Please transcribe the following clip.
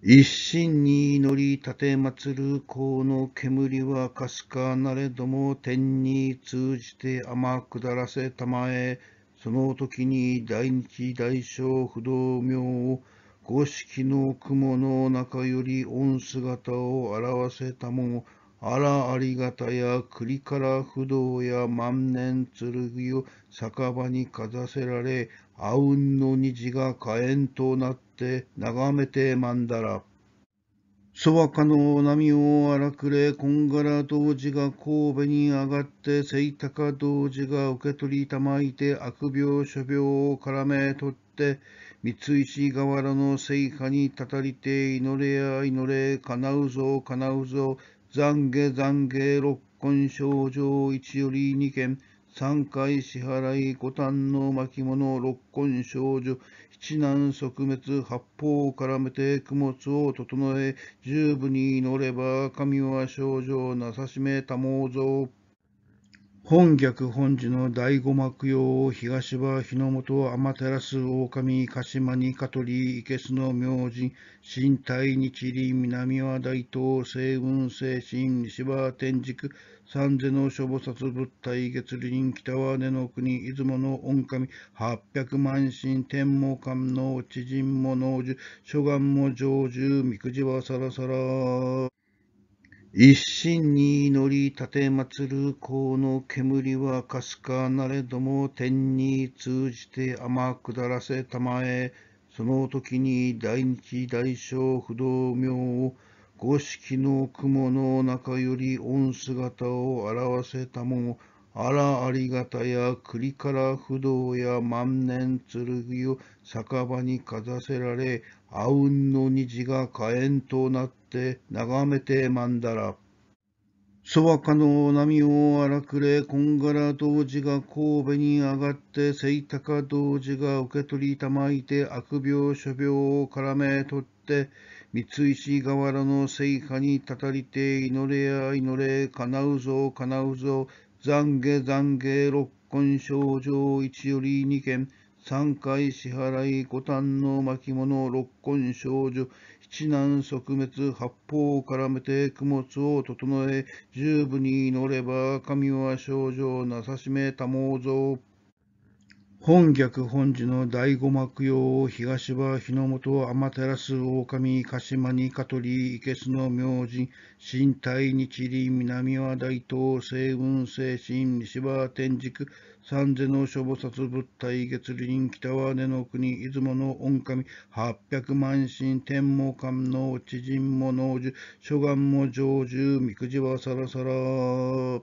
一心に祈り立て祀る香の煙はかすかなれども天に通じて天下らせたまえ、その時に大日大小不動明を五色の雲の中より御姿を表せたもあらありがたや栗から不動や万年剣を酒場にかざせられ、あうんの虹が火炎となって眺めてまんだら。そばかの波を荒くれ、こんがら童子が神戸に上がって、せいたか童子が受け取りたまいて、悪病諸病を絡め取って、三石河原の聖火にたたりて、祈れや祈れ、叶うぞ、叶うぞ、懺悔懺悔六根症状一より二件三回支払い五反の巻物六根症状七難即滅八方を絡めて供物を整え十部に乗れば神は症状なさしめたもうぞ。本逆本寺の第五幕用を東場日の本天照狼鹿島に香取池すの明神新体日里南は大東西雲西神西場天竺三世の諸菩薩仏体月輪北は根の国出雲の御神八百万神天も観能知人も能樹諸願も成就三くじはさらさら一心に祈り立てまつるこの煙はかすかなれども天に通じて天下らせたまえ、その時に大日大小不動明を五色の雲の中より御姿を表せたもあらありがたや栗から不動や万年剣を酒場にかざせられ、あうんの虹が火炎となって眺めてまんだら。そばかの波を荒くれ、こんがら童子が神戸に上がって、せいたか童子が受け取りたまいて、悪病諸病を絡め取って、三石河原の聖火にたたりて、祈れや祈れ、叶うぞ、叶うぞ、懺悔懺悔六根症状一より二件三回支払い五反の巻物六根症状七難即滅八方絡めて供物を整え十部に乗れば神は症状なさしめ多毛蔵本逆本寺の大五幕用を東場日の本天照狼鹿島に香取池けの明神新体日理南は大東西雲西神西場天竺三世の諸菩薩物体月輪北は根の国出雲の御神八百万神天も観能知人も能樹諸願も成就みくじはさらさら